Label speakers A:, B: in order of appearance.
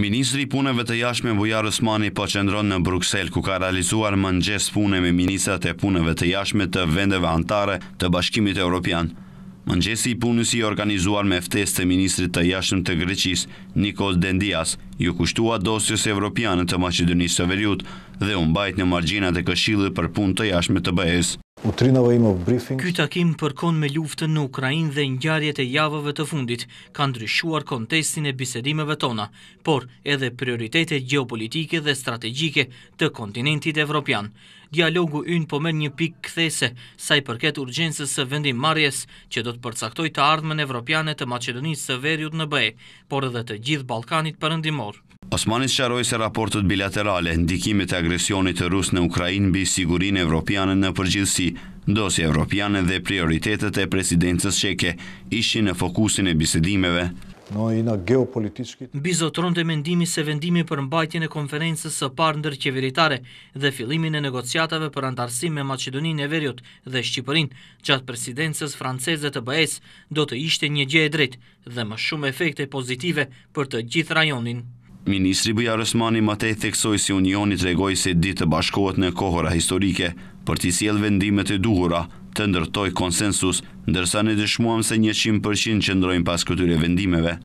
A: Ministri puneve të jashme Bujar Osmani po qëndron në Bruxelles, ku ka realizuar më nxes pune me Ministrat e puneve të jashme të vendeve antare të bashkimit e Europian. Më i punës i organizuar me ftes të Ministrit të jashme të Greqis, Nikos Dendias, ju kushtua dosjes Europianë të Macedonisë të Veriut dhe unë bajt në marginat e këshilë për punë të jashme të bëhes. Utrinova ima briefing. Ky takim përkon
B: me luftën në Ukrainë dhe ngjarjet e javëve të fundit ka ndryshuar kontekstin e bisedimeve tona, por edhe prioritetet gjeopolitike dhe strategjike të kontinentit evropian. Dialogu ynë po merr një pikë kthese sa i përket urgjencës së vendimmarrjes që do të përcaktojë të ardhmen evropiane të Maqedonisë së Veriut në BE, por edhe të gjithë Ballkanit perëndimor.
A: Osmani shqaroj se raportet bilaterale, ndikimit e agresionit të rusë në Ukrajin bi sigurin evropiane në përgjithsi, dosje evropiane dhe prioritetet e presidencës sheke ishi në fokusin e bisedimeve.
B: Bizotron të mendimi se vendimi për mbajtjen e konferences së parë ndër qeveritare dhe filimin e negociatave për antarësim me Macedonin e Verjot dhe Shqipërin gjatë presidencës franceze të bëhes do të ishte një gje e drejt dhe më shumë efekte pozitive për të gjithë rajonin.
A: Ministri Bujarë Osmani Matej theksoj si unioni të regoj se ditë të bashkohet në kohora historike për të siel vendimet e duhura të ndërtoj konsensus, ndërsa në dëshmuam se 100% qëndrojnë pas këtyre vendimeve.